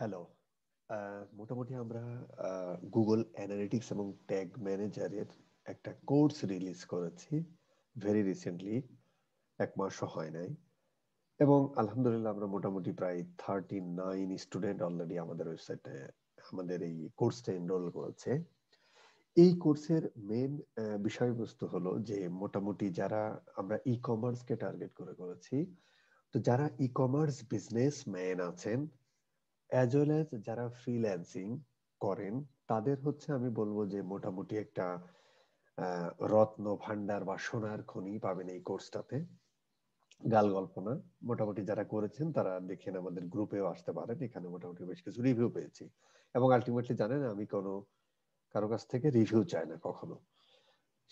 hello uh, মোটামুটি আমরা Google uh, analytics এবং ট্যাগ ম্যানেজারের একটা কোর্স রিলিজ করেছি ভেরি রিসেন্টলি এক মাসও হয় নাই এবং আলহামদুলিল্লাহ আমরা মোটামুটি প্রায় থার্টি নাইন স্টুডেন্ট অলরেডি আমাদের ওয়েবসাইটে আমাদের এই কোর্সটা এনরোল করেছে এই কোর্সের মেন uh, বিষয়বস্তু হলো যে মোটামুটি যারা আমরা ই কমার্সকে টার্গেট করে করেছি তো যারা ই কমার্স বিজনেস ম্যান আছেন অ্যাজ ওয়েল অ্যাজ যারা ফ্রিল্যান্সিং করেন তাদের হচ্ছে আমি বলবো যে মোটামুটি একটা রত্ন ভান্ডার বা সোনার খনি পাবেন এই কোর্সটাতে গাল গল্প না মোটামুটি যারা করেছেন তারা দেখেন আমাদের গ্রুপেও আসতে পারেন এখানে মোটামুটি বেশ কিছু রিভিউ পেয়েছি এবং আলটিমেটলি জানেন আমি কোনো কারো কাছ থেকে রিভিউ চাই না কখনো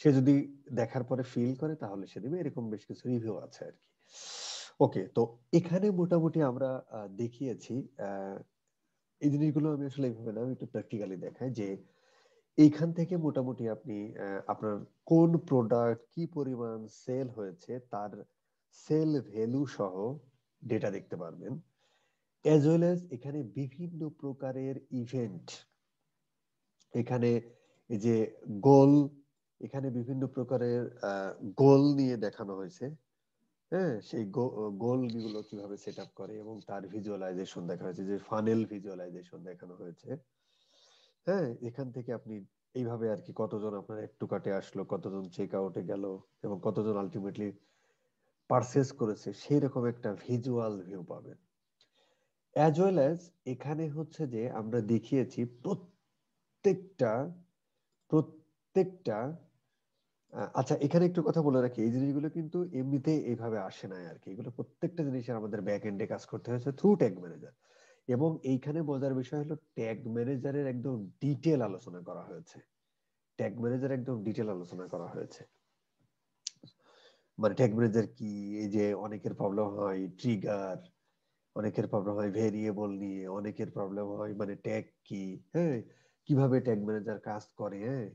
সে যদি দেখার পরে ফিল করে তাহলে সে দেবে এরকম বেশ কিছু রিভিউ আছে আর কি ওকে তো এখানে মোটামুটি আমরা দেখিয়েছি আহ এই জিনিসগুলো আমি আসলে এইভাবে না একটু প্র্যাকটিক্যালি দেখাই যে এইখান থেকে মোটামুটি আপনি আপনার কোন প্রোডাক্ট কি পরিমাণ সেল হয়েছে তার সেল ভ্যালু সহ ডেটা দেখতে পারবেন অ্যাজ ওয়েল এজ এখানে বিভিন্ন প্রকারের ইভেন্ট এখানে যে গোল এখানে বিভিন্ন প্রকারের গোল নিয়ে দেখানো হয়েছে হ্যাঁ সেই গোল গুলো কিভাবে সেট আপ করে এবং তার ভিজুয়ালাইজেশন দেখা হয়েছে যে ফানেল ভিজুয়ালাইজেশন দেখানো হয়েছে হ্যাঁ এখান থেকে আপনি এইভাবে আর কি কতজন আপনার একটু কাটে আসলো কতজন চেক আউটে গেল এবং কতজন আলটিমেটলি পারচেস করেছে সেই রকম একটা ভিজুয়াল ভিউ পাবেন অ্যাজ ওয়েল অ্যাজ এখানে হচ্ছে যে আমরা দেখিয়েছি প্রত্যেকটা প্রত্যেকটা আচ্ছা এখানে একটু কথা বলে রাখি এই জিনিসগুলো কিন্তু এমনিতে এইভাবে আসে না আর কি এগুলো প্রত্যেকটা জিনিসের আমাদের ব্যাক এন্ডে কাজ করতে হয়েছে থ্রু ট্যাগ ম্যানেজার এবং এইখানে মজার বিষয় হলো ট্যাগ ম্যানেজারের একদম ডিটেল আলোচনা করা হয়েছে ট্যাগ ম্যানেজার একদম ডিটেল আলোচনা করা হয়েছে মানে ট্যাগ ম্যানেজার কি এই যে অনেকের প্রবলেম হয় ট্রিগার অনেকের প্রবলেম হয় ভেরিয়েবল নিয়ে অনেকের প্রবলেম হয় মানে ট্যাগ কি হ্যাঁ কিভাবে ট্যাগ ম্যানেজার কাজ করে হ্যাঁ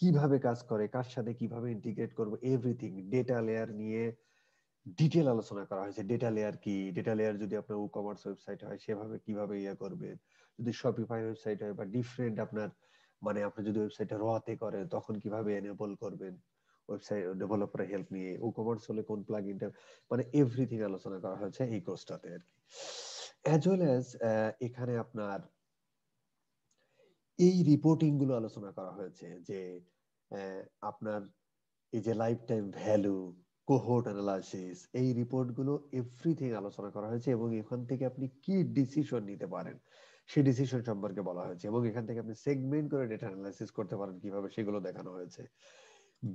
কিভাবে কাজ করে কার সাথে কিভাবে ইন্টিগ্রেট করব এভরিথিং ডেটা লেয়ার নিয়ে ডিটেল আলোচনা করা হয়েছে ডেটা লেয়ার কি ডেটা লেয়ার যদি আপনার ই কমার্স ওয়েবসাইট হয় সেভাবে কিভাবে ইয়ে করবে যদি শপিফাই ওয়েবসাইট হয় বা ডিফারেন্ট আপনার মানে আপনি যদি ওয়েবসাইটটা রোয়াতে করেন তখন কিভাবে এনেবল করবেন ওয়েবসাইট ডেভেলপার হেল্প নিয়ে ই কমার্স হলে কোন প্লাগইনটা মানে এভরিথিং আলোচনা করা হয়েছে এই কোর্সটাতে আর কি অ্যাজ ওয়েল অ্যাজ এখানে আপনার এই রিপোর্টিং গুলো আলোচনা করা হয়েছে যে আপনার এই যে life time value cohort analysis এই রিপোর্ট গুলো এভরিথিং আলোচনা করা হয়েছে এবং এখান থেকে আপনি কি ডিসিশন নিতে পারেন সেই ডিসিশন সম্পর্কে বলা হয়েছে এবং এখান থেকে আপনি সেগমেন্ট করে ডেটা অ্যানালাইসিস করতে পারেন কিভাবে সেগুলো দেখানো হয়েছে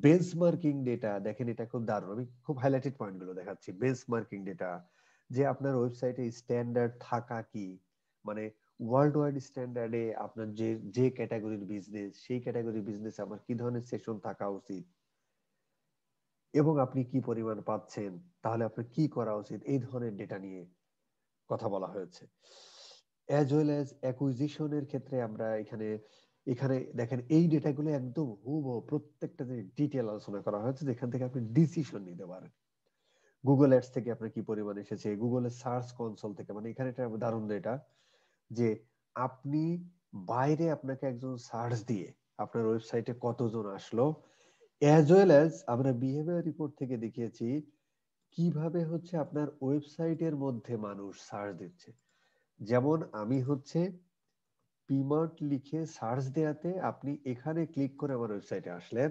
বেঞ্চমার্কিং ডেটা দেখেন এটা খুব দারুণ আমি খুব হাইলাইটেড পয়েন্ট গুলো দেখাচ্ছি বেঞ্চমার্কিং ডেটা যে আপনার ওয়েবসাইটে স্ট্যান্ডার্ড থাকা কি মানে ওয়ার্ল্ড ওয়াইড স্ট্যান্ডার্ডে আপনার যে যে ক্যাটাগরির বিজনেস সেই ক্যাটাগরির বিজনেস আমার কি ধরনের সেশন থাকা উচিত এবং আপনি কি পরিমাণ পাচ্ছেন তাহলে আপনার কি করা উচিত এই ধরনের ডেটা নিয়ে কথা বলা হয়েছে অ্যাজ ওয়েল অ্যাজ অ্যাকুইজিশনের ক্ষেত্রে আমরা এখানে এখানে দেখেন এই ডেটাগুলো একদম হুবহু প্রত্যেকটা যে ডিটেল আলোচনা করা হয়েছে যেখান থেকে আপনি ডিসিশন নিতে পারেন গুগল অ্যাডস থেকে আপনার কি পরিমাণ এসেছে গুগলের সার্চ কনসোল থেকে মানে এখানে এটা দারুণ এটা যে আপনি বাইরে আপনাকে একজন সার্চ দিয়ে আপনার ওয়েবসাইটে কতজন আসলো অ্যাজ ওয়েল অ্যাজ আমরা বিহেভিয়ার রিপোর্ট থেকে দেখিয়েছি কিভাবে হচ্ছে আপনার ওয়েবসাইটের মধ্যে মানুষ সার্চ দিচ্ছে যেমন আমি হচ্ছে পিমার্ট লিখে সার্চ দেয়াতে আপনি এখানে ক্লিক করে আমার ওয়েবসাইটে আসলেন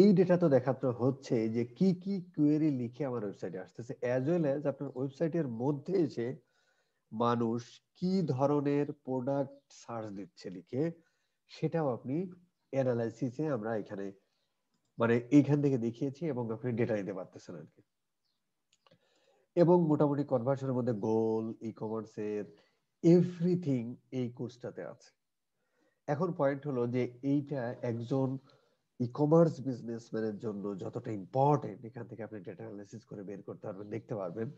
এই ডেটা তো দেখাতে হচ্ছে যে কি কি কোয়েরি লিখে আমার ওয়েবসাইটে আসতেছে অ্যাজ ওয়েল অ্যাজ আপনার ওয়েবসাইটের মধ্যে এসে মানুষ কি ধরনের প্রোডাক্ট সার্চ দিচ্ছে লিখে সেটাও আপনি অ্যানালাইসিসে আমরা এখানে মানে এইখান থেকে দেখিয়েছি এবং আপনি ডেটা নিতে পারতেছেন আর কি এবং মোটামুটি কনভার্সনের মধ্যে গোল ই কমার্সের এভরিথিং এই কোর্সটাতে আছে এখন পয়েন্ট হলো যে এইটা একজন ই কমার্স বিজনেসম্যানের জন্য যতটা ইম্পর্টেন্ট এখান থেকে আপনি ডেটা অ্যানালাইসিস করে বের করতে পারবেন দেখতে পারবেন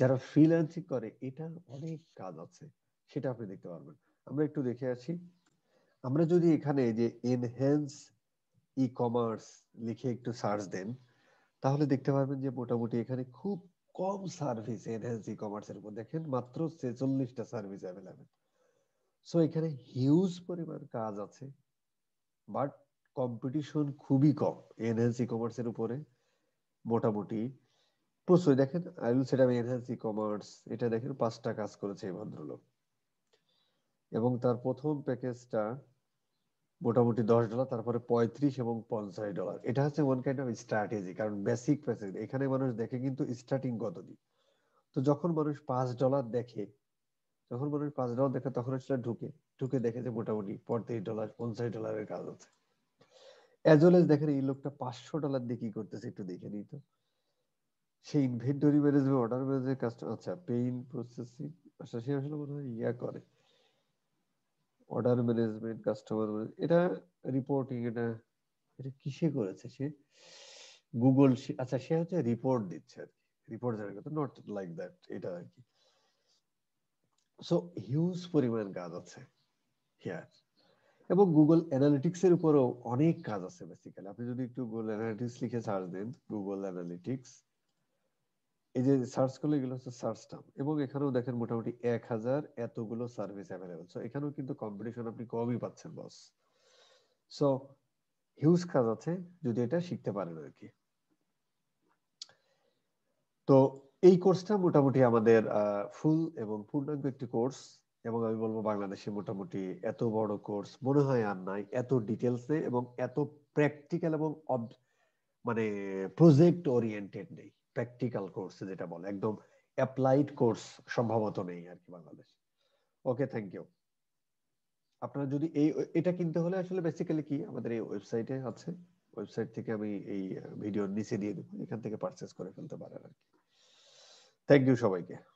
যারা ফ্রিল্যান্সিং করে এটা অনেক কাজ আছে সেটা আপনি দেখতে পারবেন আমরা একটু দেখে আসি আমরা যদি এখানে যে এনহ্যান্স ই কমার্স লিখে একটু সার্চ দেন তাহলে দেখতে পারবেন যে মোটামুটি এখানে খুব কম সার্ভিস এনহ্যান্স ই কমার্সের উপর দেখেন মাত্র ছেচল্লিশটা সার্ভিস অ্যাভেলেবেল সো এখানে হিউজ পরিমাণ কাজ আছে বাট কম্পিটিশন খুবই কম এনহ্যান্স ই কমার্সের উপরে মোটামুটি প্রচুর দেখেন আইল সেটা আমি এনহ্যান্স কমার্স এটা দেখেন পাঁচটা কাজ করেছে এই ভদ্রলোক এবং তার প্রথম প্যাকেজটা মোটামুটি দশ ডলার তারপরে পঁয়ত্রিশ এবং পঞ্চাশ ডলার এটা হচ্ছে ওয়ান কাইন্ড অফ স্ট্র্যাটেজি কারণ বেসিক প্যাকেজ এখানে মানুষ দেখে কিন্তু স্টার্টিং কত দিন তো যখন মানুষ পাঁচ ডলার দেখে যখন মানুষ পাঁচ ডলার দেখে তখন সেটা ঢুকে ঢুকে দেখে যে মোটামুটি পঁয়ত্রিশ ডলার পঞ্চাশ ডলারের কাজ আছে অ্যাজ ওয়েল এজ দেখেন এই লোকটা পাঁচশো ডলার দিয়ে কি করতেছে একটু দেখে নিই তো সেই ইনভেন্টরি ম্যানেজমেন্ট অর্ডার ম্যানেজমেন্ট কাজটা আচ্ছা পেইন প্রসেসিং আচ্ছা সে আসলে মনে হয় ইয়া করে অর্ডার ম্যানেজমেন্ট কাস্টমার এটা রিপোর্টিং এটা এটা কিসে করেছে সে গুগল আচ্ছা সে হচ্ছে রিপোর্ট দিচ্ছে আর কি রিপোর্ট জানার কথা নট লাইক দ্যাট এটা আর কি সো হিউজ পরিমাণ কাজ আছে হিয়ার এবং গুগল অ্যানালিটিক্স এর উপরেও অনেক কাজ আছে বেসিক্যালি আপনি যদি একটু গুগল অ্যানালিটিক্স লিখে সার্চ দেন গুগল অ্যানালিটিক্স এই যে সার্চ করলে এগুলো হচ্ছে সার্চ টার্ম এবং এখানেও দেখেন মোটামুটি এক হাজার এতগুলো সার্ভিস অ্যাভেলেবেল সো এখানেও কিন্তু কম্পিটিশন আপনি কমই পাচ্ছেন বস সো হিউজ কাজ আছে যদি এটা শিখতে পারেন আর কি তো এই কোর্সটা মোটামুটি আমাদের ফুল এবং পূর্ণাঙ্গ একটি কোর্স এবং আমি বলবো বাংলাদেশে মোটামুটি এত বড় কোর্স মনে হয় আর নাই এত ডিটেলস নেই এবং এত প্র্যাকটিক্যাল এবং মানে প্রজেক্ট ওরিয়েন্টেড নেই প্র্যাকটিক্যাল কোর্স যেটা বলে একদম অ্যাপ্লাইড কোর্স সম্ভবত নেই আর কি বাংলাদেশ ওকে থ্যাংক ইউ আপনারা যদি এই এটা কিনতে হলে আসলে বেসিক্যালি কি আমাদের এই ওয়েবসাইটে আছে ওয়েবসাইট থেকে আমি এই ভিডিওর নিচে দিয়ে দেবো এখান থেকে পারচেস করে ফেলতে পারেন আর কি থ্যাংক ইউ সবাইকে